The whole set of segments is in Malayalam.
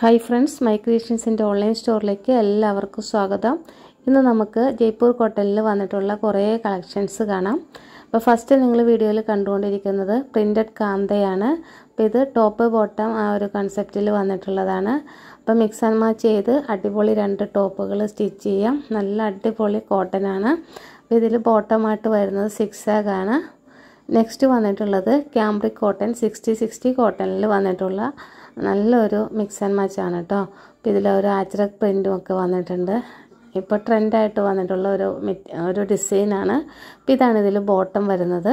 ഹായ് ഫ്രണ്ട്സ് മൈ ഓൺലൈൻ സ്റ്റോറിലേക്ക് എല്ലാവർക്കും സ്വാഗതം ഇന്ന് നമുക്ക് ജയ്പൂർ കോട്ടലിൽ വന്നിട്ടുള്ള കുറേ കളക്ഷൻസ് കാണാം അപ്പോൾ ഫസ്റ്റ് നിങ്ങൾ വീഡിയോയിൽ കണ്ടുകൊണ്ടിരിക്കുന്നത് പ്രിൻറ്റഡ് കാന്തയാണ് അപ്പോൾ ഇത് ടോപ്പ് ബോട്ടം ആ ഒരു കൺസെപ്റ്റിൽ വന്നിട്ടുള്ളതാണ് അപ്പോൾ മിക്സ് ആൻഡ് മാച്ച് ചെയ്ത് അടിപൊളി രണ്ട് ടോപ്പുകൾ സ്റ്റിച്ച് ചെയ്യാം നല്ല അടിപൊളി കോട്ടനാണ് അപ്പോൾ ഇതിൽ ബോട്ടമായിട്ട് വരുന്നത് സിക്സ് ആണ് നെക്സ്റ്റ് വന്നിട്ടുള്ളത് ക്യാമ്പ്രിക് കോട്ടൺ സിക്സ്റ്റി സിക്സ്റ്റി കോട്ടണിൽ വന്നിട്ടുള്ള നല്ലൊരു മിക്സ് ആൻഡ് മാച്ചാണ് കേട്ടോ അപ്പോൾ ഇതിൽ ഒരു ആച്ചറക് പ്രിൻറ്റും ഒക്കെ വന്നിട്ടുണ്ട് ഇപ്പോൾ ട്രെൻഡായിട്ട് വന്നിട്ടുള്ള ഒരു ഒരു ഡിസൈനാണ് അപ്പോൾ ഇതാണ് ഇതിൽ ബോട്ടം വരുന്നത്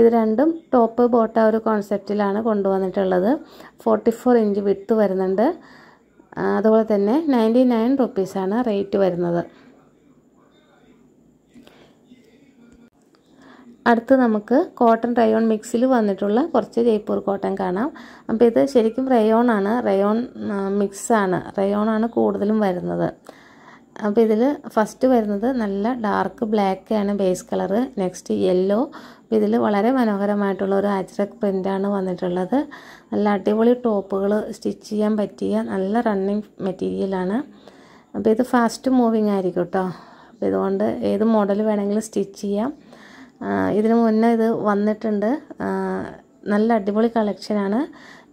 ഇത് രണ്ടും ടോപ്പ് ബോട്ട ഒരു കോൺസെപ്റ്റിലാണ് കൊണ്ടുവന്നിട്ടുള്ളത് ഫോർട്ടി ഫോർ ഇഞ്ച് വിട്ട് വരുന്നുണ്ട് അതുപോലെ തന്നെ നയൻറ്റി നയൻ റുപ്പീസാണ് റേറ്റ് വരുന്നത് അടുത്ത് നമുക്ക് കോട്ടൺ റയോൺ മിക്സിൽ വന്നിട്ടുള്ള കുറച്ച് ജയ്പൂർ കോട്ടൺ കാണാം അപ്പോൾ ഇത് ശരിക്കും റയോണാണ് റയോൺ മിക്സാണ് റയോണാണ് കൂടുതലും വരുന്നത് അപ്പോൾ ഇതിൽ ഫസ്റ്റ് വരുന്നത് നല്ല ഡാർക്ക് ബ്ലാക്ക് ആണ് ബേസ് കളറ് നെക്സ്റ്റ് യെല്ലോ ഇതിൽ വളരെ മനോഹരമായിട്ടുള്ള ഒരു ആച്രക് പ്രിൻ്റാണ് വന്നിട്ടുള്ളത് നല്ല അടിപൊളി ടോപ്പുകൾ സ്റ്റിച്ച് ചെയ്യാൻ പറ്റിയ നല്ല റണ്ണിങ് മെറ്റീരിയലാണ് അപ്പോൾ ഇത് ഫാസ്റ്റ് മൂവിങ് ആയിരിക്കും കേട്ടോ അപ്പോൾ ഇതുകൊണ്ട് ഏത് മോഡൽ വേണമെങ്കിലും സ്റ്റിച്ച് ചെയ്യാം ഇതിനു മുന്നേ ഇത് വന്നിട്ടുണ്ട് നല്ല അടിപൊളി കളക്ഷനാണ്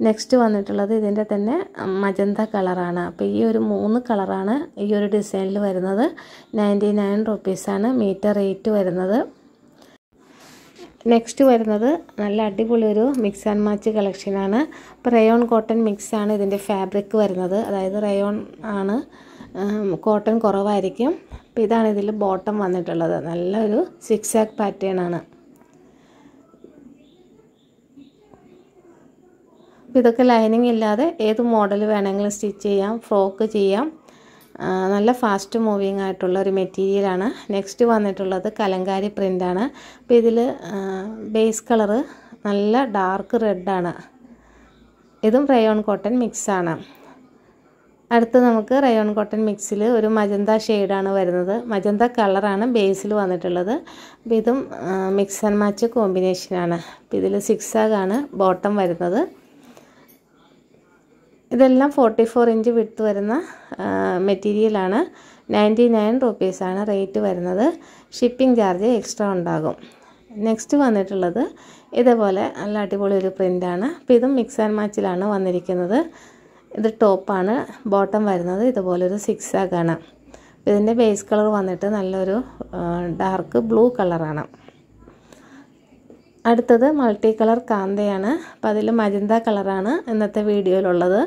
നെക്സ്റ്റ് വന്നിട്ടുള്ളത് ഇതിൻ്റെ തന്നെ മജന്ത കളറാണ് അപ്പോൾ ഈ ഒരു മൂന്ന് കളറാണ് ഈ ഒരു ഡിസൈനിൽ വരുന്നത് നയൻറ്റി നയൻ റുപ്പീസാണ് മീറ്റർ റേറ്റ് വരുന്നത് നെക്സ്റ്റ് വരുന്നത് നല്ല അടിപൊളി ഒരു മിക്സ് ആൻഡ് മാച്ച് കളക്ഷനാണ് ഇപ്പോൾ റയോൺ കോട്ടൺ മിക്സാണ് ഇതിൻ്റെ ഫാബ്രിക് വരുന്നത് അതായത് റയോൺ ആണ് കോട്ടൺ കുറവായിരിക്കും അപ്പോൾ ഇതാണ് ഇതിൽ ബോട്ടം വന്നിട്ടുള്ളത് നല്ലൊരു സിക്സാക്ക് പാറ്റേൺ ആണ് അപ്പോൾ ഇതൊക്കെ ലൈനിങ് ഇല്ലാതെ ഏത് മോഡൽ വേണമെങ്കിലും സ്റ്റിച്ച് ചെയ്യാം ഫ്രോക്ക് ചെയ്യാം നല്ല ഫാസ്റ്റ് മൂവിങ് ആയിട്ടുള്ള ഒരു മെറ്റീരിയലാണ് നെക്സ്റ്റ് വന്നിട്ടുള്ളത് കലങ്കാരി പ്രിൻ്റാണ് അപ്പോൾ ഇതിൽ ബേസ് കളറ് നല്ല ഡാർക്ക് റെഡാണ് ഇതും റയോൺ കോട്ടൺ മിക്സാണ് അടുത്ത് നമുക്ക് റയോൺ കോട്ടൺ മിക്സിൽ ഒരു മജന്ത ഷെയ്ഡാണ് വരുന്നത് മജന്ത കളറാണ് ബേസിൽ വന്നിട്ടുള്ളത് അപ്പോൾ ഇതും മിക്സ് ആൻഡ് മാച്ച് കോമ്പിനേഷനാണ് അപ്പോൾ ഇതിൽ ആഗാണ് ബോട്ടം വരുന്നത് ഇതെല്ലാം ഫോർട്ടി ഫോർ ഇഞ്ച് വിട്ട് വരുന്ന മെറ്റീരിയലാണ് നയൻറ്റി നയൻ റുപ്പീസാണ് റേറ്റ് വരുന്നത് ഷിപ്പിംഗ് ചാർജ് എക്സ്ട്രാ ഉണ്ടാകും നെക്സ്റ്റ് വന്നിട്ടുള്ളത് ഇതേപോലെ നല്ല അടിപൊളി ഒരു പ്രിൻ്റാണ് അപ്പോൾ ഇതും മിക്സ് ആൻഡ് മാച്ചിലാണ് വന്നിരിക്കുന്നത് ഇത് ടോപ്പാണ് ബോട്ടം വരുന്നത് ഇതുപോലൊരു സിക്സ് ആക്കാണ് ഇതിൻ്റെ ബേസ് കളർ വന്നിട്ട് നല്ലൊരു ഡാർക്ക് ബ്ലൂ കളറാണ് അടുത്തത് മൾട്ടി കളർ കാന്തയാണ് അപ്പോൾ അതിൽ മജന്ത കളറാണ് ഇന്നത്തെ വീഡിയോയിലുള്ളത്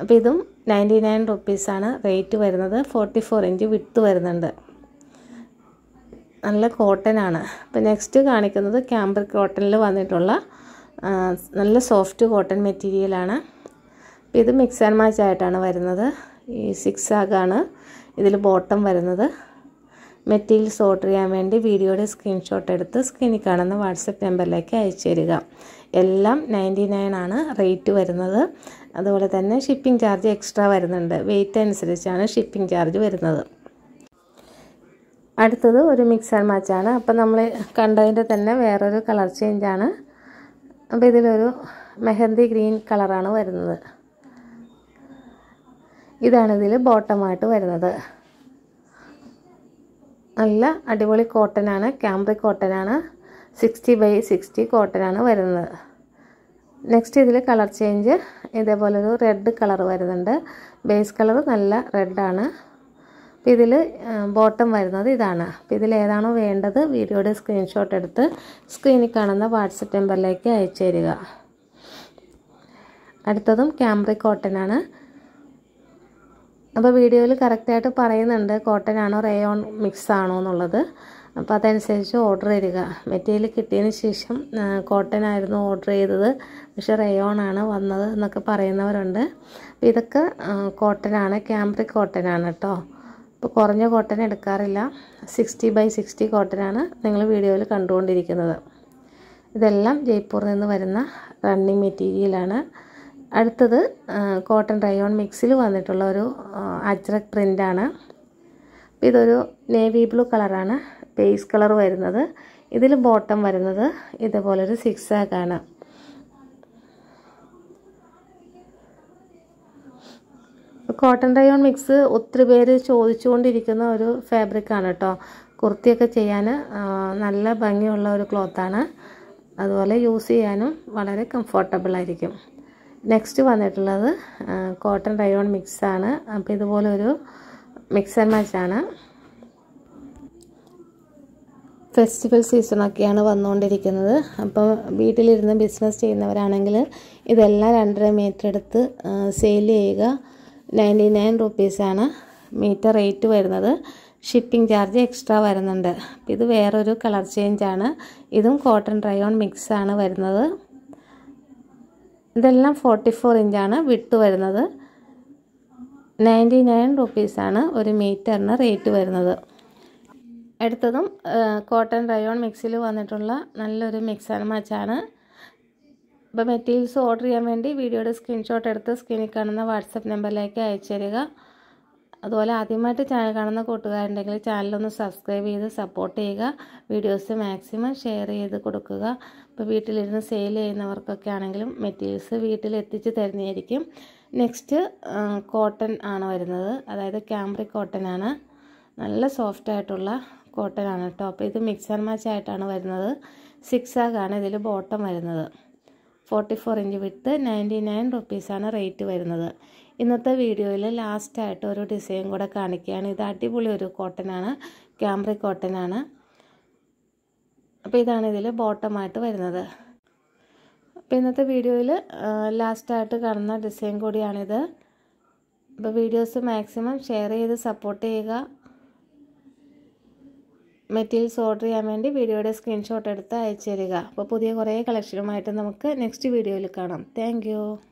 അപ്പോൾ ഇതും നയൻറ്റി നയൻ റുപ്പീസാണ് റേറ്റ് വരുന്നത് ഫോർട്ടി ഫോർ ഇഞ്ച് വിട്ട് വരുന്നുണ്ട് നല്ല കോട്ടൺ ആണ് അപ്പോൾ നെക്സ്റ്റ് കാണിക്കുന്നത് ക്യാമ്പർ കോട്ടണിൽ വന്നിട്ടുള്ള നല്ല സോഫ്റ്റ് കോട്ടൺ മെറ്റീരിയലാണ് ഇത് മിക്സ് ആൻഡ് മാച്ച് ആയിട്ടാണ് വരുന്നത് ഈ സിക്സ് ആഗാണ് ഇതിൽ ബോട്ടം വരുന്നത് മെറ്റീരിയൽ ഓർഡർ ചെയ്യാൻ വേണ്ടി വീഡിയോയുടെ സ്ക്രീൻഷോട്ട് എടുത്ത് സ്ക്രീനിൽ കാണുന്ന വാട്സപ്പ് നമ്പറിലേക്ക് അയച്ചു തരിക എല്ലാം നയൻറ്റി നയൻ ആണ് റേറ്റ് വരുന്നത് അതുപോലെ തന്നെ ഷിപ്പിംഗ് ചാർജ് എക്സ്ട്രാ വരുന്നുണ്ട് വെയിറ്റ് അനുസരിച്ചാണ് ഷിപ്പിംഗ് ചാർജ് വരുന്നത് അടുത്തത് ഒരു മിക്സ് ആൻഡ് മാച്ചാണ് അപ്പം നമ്മൾ കണ്ടതിൻ്റെ തന്നെ വേറൊരു കളർ ചേഞ്ചാണ് അപ്പോൾ ഇതിലൊരു മെഹന്തി ഗ്രീൻ കളറാണ് വരുന്നത് ഇതാണ് ഇതിൽ ബോട്ടമായിട്ട് വരുന്നത് നല്ല അടിപൊളി കോട്ടനാണ് ക്യാമ്പ്രി കോട്ടനാണ് സിക്സ്റ്റി ബൈ സിക്സ്റ്റി കോട്ടനാണ് വരുന്നത് നെക്സ്റ്റ് ഇതിൽ കളർ ചേഞ്ച് ഇതേപോലെ ഒരു റെഡ് കളർ വരുന്നുണ്ട് ബേസ് കളർ നല്ല റെഡാണ് അപ്പോൾ ഇതിൽ ബോട്ടം വരുന്നത് ഇതാണ് അപ്പോൾ ഇതിൽ ഏതാണോ വേണ്ടത് വീഡിയോയുടെ സ്ക്രീൻഷോട്ട് എടുത്ത് സ്ക്രീനിൽ കാണുന്ന വാട്സപ്പ് നമ്പറിലേക്ക് അയച്ചു തരിക അടുത്തതും ക്യാമ്പ്രി കോട്ടനാണ് അപ്പോൾ വീഡിയോയിൽ കറക്റ്റായിട്ട് പറയുന്നുണ്ട് കോട്ടൺ ആണോ റേയോൺ മിക്സ് ആണോ എന്നുള്ളത് അപ്പോൾ അതനുസരിച്ച് ഓർഡർ ചെയ്യുക മെറ്റീരിയൽ കിട്ടിയതിന് ശേഷം കോട്ടൺ ആയിരുന്നു ഓർഡർ ചെയ്തത് പക്ഷേ റേയോൺ ആണ് വന്നത് എന്നൊക്കെ പറയുന്നവരുണ്ട് അപ്പോൾ ഇതൊക്കെ കോട്ടൺ ആണ് ക്യാമ്പ്രിക് കോട്ടൺ ആണ് കേട്ടോ ഇപ്പോൾ കുറഞ്ഞ കോട്ടൺ എടുക്കാറില്ല സിക്സ്റ്റി ബൈ സിക്സ്റ്റി കോട്ടൺ ആണ് നിങ്ങൾ വീഡിയോയിൽ കണ്ടുകൊണ്ടിരിക്കുന്നത് ഇതെല്ലാം ജയ്പൂരിൽ നിന്ന് വരുന്ന റണ്ണിങ് മെറ്റീരിയലാണ് അടുത്തത് കോട്ടൺ റയോൺ മിക്സിൽ വന്നിട്ടുള്ള ഒരു അജ്രക് പ്രിൻ്റാണ് ഇതൊരു നേവി ബ്ലൂ കളറാണ് ബേസ് കളർ വരുന്നത് ഇതിൽ ബോട്ടം വരുന്നത് ഇതുപോലൊരു സിക്സ് ആക്കാണ് കോട്ടൺ റയോൺ മിക്സ് ഒത്തിരി പേര് ചോദിച്ചുകൊണ്ടിരിക്കുന്ന ഒരു ഫാബ്രിക്കാണ് കേട്ടോ കുർത്തിയൊക്കെ ചെയ്യാൻ നല്ല ഭംഗിയുള്ള ഒരു ക്ലോത്താണ് അതുപോലെ യൂസ് ചെയ്യാനും വളരെ കംഫർട്ടബിൾ ആയിരിക്കും നെക്സ്റ്റ് വന്നിട്ടുള്ളത് കോട്ടൺ റയോൺ മിക്സാണ് അപ്പോൾ ഇതുപോലൊരു മിക്സ് ആൻഡ് മാച്ചാണ് ഫെസ്റ്റിവൽ സീസണൊക്കെയാണ് വന്നുകൊണ്ടിരിക്കുന്നത് അപ്പം വീട്ടിലിരുന്ന് ബിസിനസ് ചെയ്യുന്നവരാണെങ്കിൽ ഇതെല്ലാം രണ്ടര മീറ്റർ എടുത്ത് സെയിൽ ചെയ്യുക നയൻറ്റി നയൻ റുപ്പീസാണ് മീറ്റർ റേറ്റ് വരുന്നത് ഷിപ്പിംഗ് ചാർജ് എക്സ്ട്രാ വരുന്നുണ്ട് ഇത് വേറൊരു കളർ ചേഞ്ചാണ് ഇതും കോട്ടൺ ഡ്രൈ ഓൺ മിക്സാണ് വരുന്നത് ഇതെല്ലാം ഫോർട്ടി ഫോർ ഇഞ്ചാണ് വിട്ട് വരുന്നത് നയൻറ്റി നയൻ റുപ്പീസാണ് ഒരു മീറ്ററിന് റേറ്റ് വരുന്നത് അടുത്തതും കോട്ടൺ റയോൺ മിക്സിൽ വന്നിട്ടുള്ള നല്ലൊരു മിക്സ് മാച്ചാണ് ഇപ്പോൾ മെറ്റീരിയൽസ് ഓർഡർ ചെയ്യാൻ വേണ്ടി വീഡിയോയുടെ സ്ക്രീൻഷോട്ട് എടുത്ത് സ്ക്രീനിൽ കാണുന്ന വാട്സപ്പ് നമ്പറിലേക്ക് അയച്ചു തരിക അതുപോലെ ആദ്യമായിട്ട് ചാനൽ കാണുന്ന കൂട്ടുകാരുണ്ടെങ്കിൽ ചാനലൊന്ന് സബ്സ്ക്രൈബ് ചെയ്ത് സപ്പോർട്ട് ചെയ്യുക വീഡിയോസ് മാക്സിമം ഷെയർ ചെയ്ത് കൊടുക്കുക ഇപ്പോൾ വീട്ടിലിരുന്ന് സെയിൽ ചെയ്യുന്നവർക്കൊക്കെ ആണെങ്കിലും മെറ്റീരിയൽസ് വീട്ടിൽ എത്തിച്ച് തരുന്നതായിരിക്കും നെക്സ്റ്റ് കോട്ടൺ ആണ് വരുന്നത് അതായത് ക്യാമ്പ്രി കോട്ടൺ ആണ് നല്ല സോഫ്റ്റ് ആയിട്ടുള്ള കോട്ടൺ ആണ് കേട്ടോ അപ്പോൾ ഇത് മിക്സ് ആൻഡ് മാച്ച് ആയിട്ടാണ് വരുന്നത് സിക്സ് ആഗാണ് ഇതിൽ ബോട്ടം വരുന്നത് ഫോർട്ടി ഫോർ ഇഞ്ച് വിട്ട് നയൻറ്റി നയൻ റുപ്പീസാണ് റേറ്റ് വരുന്നത് ഇന്നത്തെ വീഡിയോയിൽ ലാസ്റ്റായിട്ട് ഒരു ഡിസൈൻ കൂടെ കാണിക്കുകയാണ് ഇത് അടിപൊളി ഒരു കോട്ടനാണ് ക്യാമറി കോട്ടനാണ് അപ്പോൾ ഇതാണ് ഇതിൽ ബോട്ടമായിട്ട് വരുന്നത് അപ്പോൾ ഇന്നത്തെ വീഡിയോയിൽ ലാസ്റ്റായിട്ട് കാണുന്ന ഡിസൈൻ കൂടിയാണിത് അപ്പോൾ വീഡിയോസ് മാക്സിമം ഷെയർ ചെയ്ത് സപ്പോർട്ട് ചെയ്യുക മെറ്റീരിയൽസ് ഓർഡർ ചെയ്യാൻ വേണ്ടി വീഡിയോയുടെ സ്ക്രീൻഷോട്ട് എടുത്ത് അയച്ചു തരിക അപ്പോൾ പുതിയ കുറേ കളക്ഷനുമായിട്ട് നമുക്ക് നെക്സ്റ്റ് വീഡിയോയിൽ കാണാം താങ്ക്